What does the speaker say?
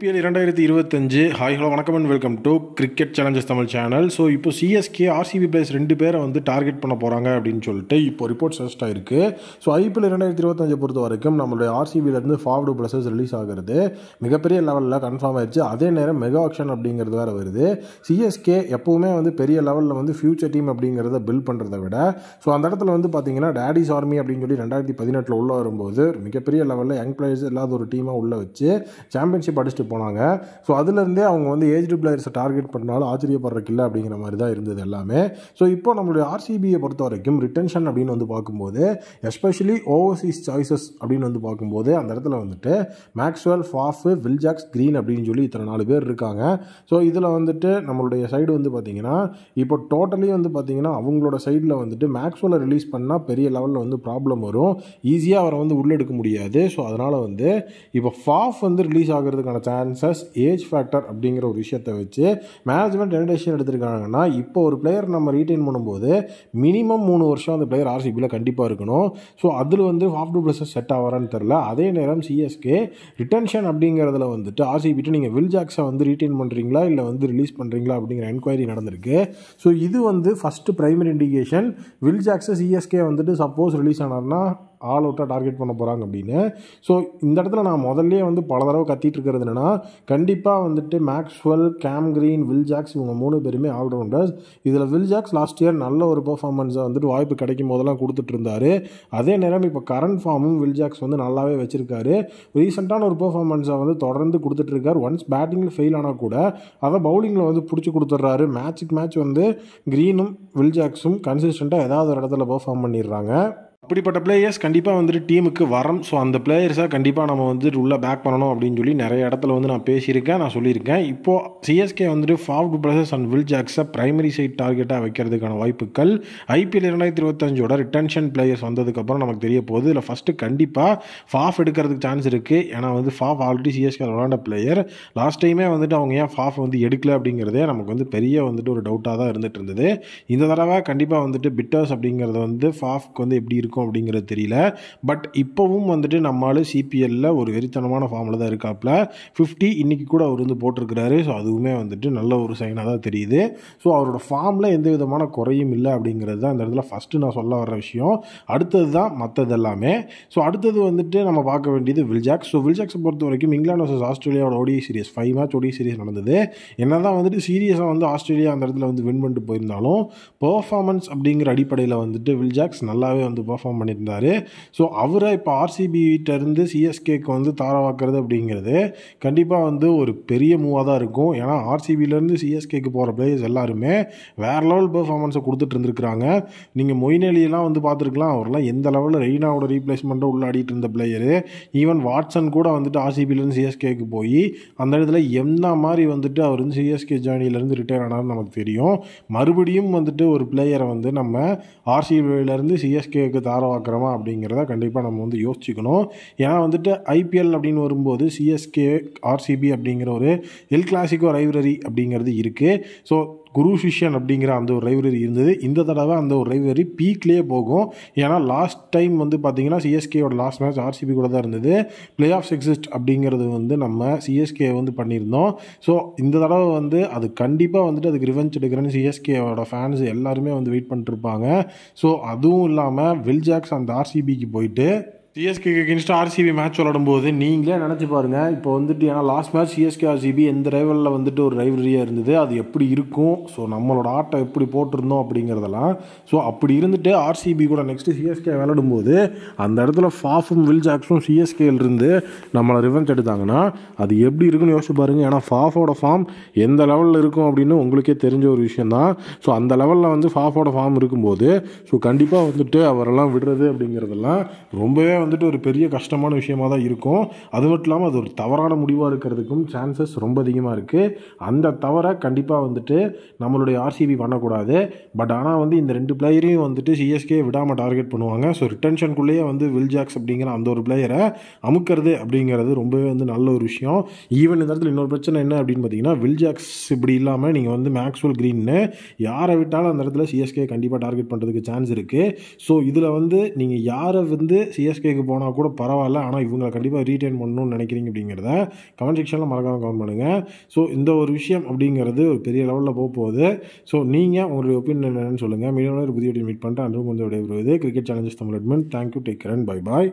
IPL இரண்டாயிரத்தி இருபத்தஞ்சு hi hello வணக்கம் and welcome to cricket challenges Tamil channel so இப்போ சிஎஸ்கே ஆர்சிபி பிளேஸ் ரெண்டு பேரை வந்து டார்கெட் பண்ண போகிறாங்க அப்படின்னு சொல்லிட்டு இப்போ ரிப்போர்ட் செஸ்ட் ஆயிருக்கு ஸோ ஐபிஎல் இரண்டாயிரத்தி இருபத்தஞ்சு பொறுத்த வரைக்கும் நம்மளுடைய ஆர்சிபிலேருந்து ஃபார்வர்டு பிளஸஸ் ரிலீஸ் ஆகிறது மிகப்பெரிய லெவலில் கன்ஃபார்ம் ஆயிடுச்சு அதே நேரம் மெகா ஆக்ஷன் அப்படிங்கிறது வேறு வருது சிஎஸ்கே எப்போவுமே வந்து பெரிய லெவலில் வந்து ஃபியூச்சர் டீம் அப்படிங்கிறத பில்ட் பண்ணுறத விட ஸோ அந்த இடத்துல வந்து பார்த்தீங்கன்னா டேடிஸ் ஆர்மி அப்படின்னு சொல்லி ரெண்டாயிரத்தி பதினெட்டில் உள்ளே வரும்போது மிகப்பெரிய லெவலில் யங் பிளேயர்ஸ் இல்லாத ஒரு டீமாக உள்ளே வச்சு சாம்பியன்ஷிப் அடிச்சுட்டு போனாங்க ஸோ அதுலேருந்தே அவங்க வந்து ஏஜ்டு பிளேயர்ஸை டார்கெட் பண்ணாலும் ஆச்சரியப்படுறக்கு இல்லை அப்படிங்கிற மாதிரி தான் இருந்தது எல்லாமே ஸோ இப்போ நம்மளுடைய ஆர்சிபியை பொறுத்த வரைக்கும் ரிட்டன்ஷன் அப்படின்னு வந்து பார்க்கும்போது எஸ்பெஷலி ஓவர்சீஸ் சாய்ஸஸ் அப்படின்னு வந்து பார்க்கும்போது அந்த இடத்துல வந்துட்டு மேக்ஸ்வெல் ஃபாஃபு வில்ஜாக்ஸ் க்ரீன் அப்படின்னு சொல்லி இத்தனை நாலு பேர் இருக்காங்க ஸோ இதில் வந்துட்டு நம்மளுடைய சைடு வந்து பார்த்தீங்கன்னா இப்போ டோட்டலி வந்து பார்த்தீங்கன்னா அவங்களோட சைடில் வந்துட்டு மேக்ஸ்வெலை ரிலீஸ் பண்ணால் பெரிய லெவலில் வந்து ப்ராப்ளம் வரும் ஈஸியாக அவரை வந்து உள்ளெடுக்க முடியாது ஸோ அதனால் வந்து இப்போ ஃபாஃப் வந்து ரிலீஸ் ஆகிறதுக்கான சான்சஸ் ஏஜ் ஃபேக்டர் அப்படிங்கிற ஒரு விஷயத்தை வச்சு மேனேஜ்மெண்ட் என்ன டெசிஷன் எடுத்திருக்காங்கன்னா இப்போ ஒரு பிளேயர் நம்ம ரீட்டைன் பண்ணும்போது மினிமம் மூணு வருஷம் அந்த பிளேயர் ஆர்சிபியில் கண்டிப்பாக இருக்கணும் ஸோ அதில் வந்து ஹாஃப் டூ ப்ளஸஸ் செட் ஆகிறான்னு தெரில அதே நேரம் சிஎஸ்கே ரிட்டன்ஷன் அப்படிங்கிறதுல வந்துட்டு ஆர்சிபிட்டு நீங்கள் வில் ஜாக்ஸை வந்து ரீட்டைன் பண்ணுறீங்களா இல்லை வந்து ரிலீஸ் பண்ணுறீங்களா அப்படிங்கிற என்கொயரி நடந்திருக்கு ஸோ இது வந்து ஃபஸ்ட்டு ப்ரைமரி இண்டிகேஷன் வில் ஜாக்ஸை சிஎஸ்கே வந்துட்டு சப்போஸ் ரிலீஸ் ஆனார்னா ஆல் அவுட்டாக டார்கெட் பண்ண போகிறாங்க அப்படின்னு ஸோ இந்த இடத்துல நான் முதல்ல வந்து பல தடவை கத்திட்டு இருக்கிறது என்னென்னா கண்டிப்பாக வந்துட்டு Maxwell Cam Green Will Jacks இவங்க மூணு பேருமே ஆல்ரவுண்டர்ஸ் இதில் வில் ஜாக்ஸ் லாஸ்ட் இயர் நல்ல ஒரு பர்ஃபார்மன்ஸாக வந்துட்டு வாய்ப்பு கிடைக்கும் போதெல்லாம் கொடுத்துட்டு இருந்தாரு அதே நேரம் இப்போ கரண்ட் ஃபார்மும் வில் ஜாக்ஸ் வந்து நல்லாவே வச்சிருக்காரு ரீசெண்டான ஒரு பர்ஃபார்மன்ஸை வந்து தொடர்ந்து கொடுத்துட்டு இருக்கார் ஒன்ஸ் பேட்டிங்கில் ஃபெயில் ஆனால் கூட அதை பவுலிங்கில் வந்து பிடிச்சி கொடுத்துட்றாரு மேட்சுக்கு மேட்ச் வந்து க்ரீனும் வில் ஜாக்ஸும் கன்சிஸ்டண்ட்டாக ஏதாவது ஒரு இடத்துல பெர்ஃபார்ம் பண்ணிடுறாங்க அப்படிப்பட்ட பிளேயர்ஸ் கண்டிப்பாக வந்துட்டு டீமுக்கு வரம் ஸோ அந்த பிளேயர்ஸாக கண்டிப்பாக நம்ம வந்துட்டு உள்ளே பேக் பண்ணணும் அப்படின்னு சொல்லி நிறைய இடத்துல வந்து நான் பேசியிருக்கேன் நான் சொல்லியிருக்கேன் இப்போது சிஎஸ்கே வந்துட்டு ஃபாஃப்ட் பிளேயர்ஸ் அண்ட் வில் ஜாக்ஸை பிரைமரி சைட் டார்கெட்டாக வைக்கிறதுக்கான வாய்ப்புகள் ஐபிஎல் இரண்டாயிரத்தி இருபத்தஞ்சோட ரிட்டன்ஷன் பிளேயர்ஸ் வந்ததுக்கப்புறம் நமக்கு தெரிய போகுது இல்லை ஃபஸ்ட்டு கண்டிப்பாக ஃபாஃப் எடுக்கிறதுக்கு சான்ஸ் இருக்குது ஏன்னா வந்து ஃபாஃப் ஆல்ரெடி சிஎஸ்கே விளாண்ட பிளேயர் லாஸ்ட் டைமே வந்துட்டு அவங்க ஏன் ஃபாஃப் வந்து எடுக்கல அப்படிங்கிறதே நமக்கு வந்து பெரிய வந்துட்டு ஒரு டவுட்டாக தான் இருந்துகிட்டு இருந்தது இந்த தடவை கண்டிப்பாக வந்துட்டு பிட்டர்ஸ் அப்படிங்கிறது வந்து ஃபாஃப்க்கு வந்து எப்படி இருக்கும் இருக்கும் அப்படிங்கிறது தெரியல பட் இப்போவும் வந்துட்டு நம்மளால் சிபிஎல்லில் ஒரு வெறித்தனமான ஃபார்மில் தான் இருக்காப்புல ஃபிஃப்டி இன்றைக்கி கூட அவர் வந்து போட்டிருக்கிறாரு ஸோ அதுவுமே வந்துட்டு நல்ல ஒரு சைனாக தான் தெரியுது ஸோ அவரோட ஃபார்மில் எந்த விதமான குறையும் இல்லை அப்படிங்கிறது தான் அந்த இடத்துல ஃபஸ்ட்டு நான் சொல்ல வர்ற விஷயம் அடுத்தது தான் மற்றது எல்லாமே ஸோ அடுத்தது வந்துட்டு நம்ம பார்க்க வேண்டியது வில்ஜாக் ஸோ வில்ஜாக்ஸை பொறுத்த வரைக்கும் இங்கிலாந்து வர்சஸ் ஆஸ்திரேலியாவோட ODI series five match ODI series நடந்தது என்ன தான் வந்துட்டு சீரியஸாக வந்து ஆஸ்திரேலியா அந்த இடத்துல வந்து வின் பண்ணிட்டு போயிருந்தாலும் பர்ஃபார்மன்ஸ் அப்படிங்கிற அடிப்படையில் வந்துட்டு வில்ஜாக்ஸ் நல்லாவே வந்து பர்ஃபார்ம் பண்ணியிருந்தார் ஸோ அவரை இப்போ இருந்து சிஎஸ்கேக்கு வந்து தாரவாக்குறது அப்படிங்கிறது கண்டிப்பாக வந்து ஒரு பெரிய மூவாக தான் இருக்கும் ஏன்னா ஆர்சிபியிலேருந்து சிஎஸ்கேக்கு போகிற பிளேயர்ஸ் எல்லாருமே வேறு லெவல் பர்ஃபார்மன்ஸை கொடுத்துட்டு இருந்திருக்கிறாங்க நீங்கள் மொய்னெலியெல்லாம் வந்து பார்த்துருக்கலாம் அவர்லாம் எந்த லெவலில் ரெய்னாவோட ரீப்ளேஸ்மெண்ட்டை உள்ளாடிட்டு இருந்த பிளேயரு ஈவன் வாட்சன் கூட வந்துட்டு ஆர்சிபிலேருந்து சிஎஸ்கேக்கு போய் அந்த இடத்துல என்ன மாதிரி வந்துட்டு அவர் வந்து சிஎஸ்கே ஜேர்னியிலேருந்து ரிட்டையர் ஆனார்னு நமக்கு தெரியும் மறுபடியும் வந்துட்டு ஒரு பிளேயரை வந்து நம்ம ஆர்சிபிலேருந்து சிஎஸ்கேக்கு தாரவாக்கிறோமா அப்படிங்கிறத கண்டிப்பாக நம்ம வந்து யோசிச்சுக்கணும் ஏன்னா வந்துட்டு ஐபிஎல் அப்படின்னு வரும்போது சிஎஸ்கே ஆர்சிபி அப்படிங்கிற ஒரு எல் கிளாசிக்கோ லைப்ரரி அப்படிங்கிறது இருக்குது ஸோ குரு சிஷ்யன் அப்படிங்கிற அந்த ஒரு ரைவரி இருந்தது இந்த தடவை அந்த ஒரு ரைவரி பீக்லேயே போகும் ஏன்னா லாஸ்ட் டைம் வந்து பார்த்தீங்கன்னா சிஎஸ்கேயோட லாஸ்ட் மேட்ச் ஆர்சிபி கூட தான் இருந்தது பிளே ஆஃப் எக்ஸிஸ்ட் அப்படிங்கிறது வந்து நம்ம சிஎஸ்கே வந்து பண்ணியிருந்தோம் ஸோ இந்த தடவை வந்து அது கண்டிப்பாக வந்துட்டு அதுக்கு ரிவெஞ்ச் எடுக்கிறேன்னு சிஎஸ்கேவோட ஃபேன்ஸ் எல்லாருமே வந்து வெயிட் பண்ணிட்டுருப்பாங்க ஸோ அதுவும் இல்லாமல் வில் ஜாக்ஸ் அந்த ஆர்சிபிக்கு போயிட்டு சிஎஸ்கேக்கு எகென்ஸ்ட் ஆர்சிபி மேட்ச் விளாடும் போது நீங்களே நினச்சி பாருங்கள் இப்போ வந்துட்டு ஏன்னா லாஸ்ட் மேட்ச் சிஎஸ்கே ஆர்சிபி எந்த ரைவலில் வந்துட்டு ஒரு ரைவரியாக இருந்தது அது எப்படி இருக்கும் ஸோ நம்மளோட ஆட்டை எப்படி போட்டிருந்தோம் அப்படிங்கிறதெல்லாம் ஸோ அப்படி இருந்துட்டு ஆர்சிபி கூட நெக்ஸ்ட்டு சிஎஸ்கே விளாடும் போது அந்த இடத்துல ஃபாஃபும் வில் ஜாக்ஸும் இருந்து நம்மளை ரிவெஞ்ச் எடுத்தாங்கன்னா அது எப்படி இருக்குன்னு யோசிச்சு பாருங்கள் ஏன்னா ஃபாஃபோட ஃபார்ம் எந்த லெவலில் இருக்கும் அப்படின்னு உங்களுக்கே தெரிஞ்ச ஒரு விஷயந்தான் ஸோ அந்த லெவலில் வந்து ஃபாஃபோட ஃபார்ம் இருக்கும்போது ஸோ கண்டிப்பாக வந்துட்டு அவரெல்லாம் விடுறது அப்படிங்கிறதெல்லாம் ரொம்பவே வந்துட்டு ஒரு பெரிய கஷ்டமான விஷயமாக தான் இருக்கும் அது மட்டும் இல்லாமல் அது ஒரு தவறான முடிவாக இருக்கிறதுக்கும் சான்சஸ் ரொம்ப அதிகமாக இருக்குது அந்த தவறை கண்டிப்பாக வந்துட்டு நம்மளுடைய ஆர்சிபி பண்ணக்கூடாது பட் ஆனால் வந்து இந்த ரெண்டு பிளேயரையும் வந்துட்டு சிஎஸ்கே விடாமல் டார்கெட் பண்ணுவாங்க ஸோ ரிட்டன்ஷனுக்குள்ளேயே வந்து வில் ஜாக்ஸ் அப்படிங்கிற அந்த ஒரு பிளேயரை அமுக்கிறது அப்படிங்கிறது ரொம்பவே வந்து நல்ல ஒரு விஷயம் ஈவன் இந்த இடத்துல இன்னொரு பிரச்சனை என்ன அப்படின்னு பார்த்தீங்கன்னா வில் ஜாக்ஸ் இப்படி இல்லாமல் நீங்கள் வந்து மேக்ஸ்வல் க்ரீன்னு யாரை விட்டாலும் அந்த இடத்துல சிஎஸ்கே கண்டிப்பாக டார்கெட் பண்ணுறதுக்கு சான்ஸ் இருக்குது ஸோ இதில் வந்து நீங்கள் யாரை வந்து சிஎஸ்கே எம்எஸ்பிக்கு போனால் கூட பரவாயில்ல ஆனால் இவங்களை கண்டிப்பாக ரீட்டைன் பண்ணணும்னு நினைக்கிறீங்க அப்படிங்கிறத கமெண்ட் செக்ஷனில் மறக்காமல் கமெண்ட் பண்ணுங்கள் ஸோ இந்த ஒரு விஷயம் அப்படிங்கிறது ஒரு பெரிய லெவலில் போக போகுது ஸோ நீங்கள் உங்களுடைய ஒப்பீனியன் என்னென்னு சொல்லுங்கள் ஒரு புதிய மீட் பண்ணிட்டு அன்று வந்து விடைபெறுவது cricket challenges Tamil admin thank you take care bye பாய்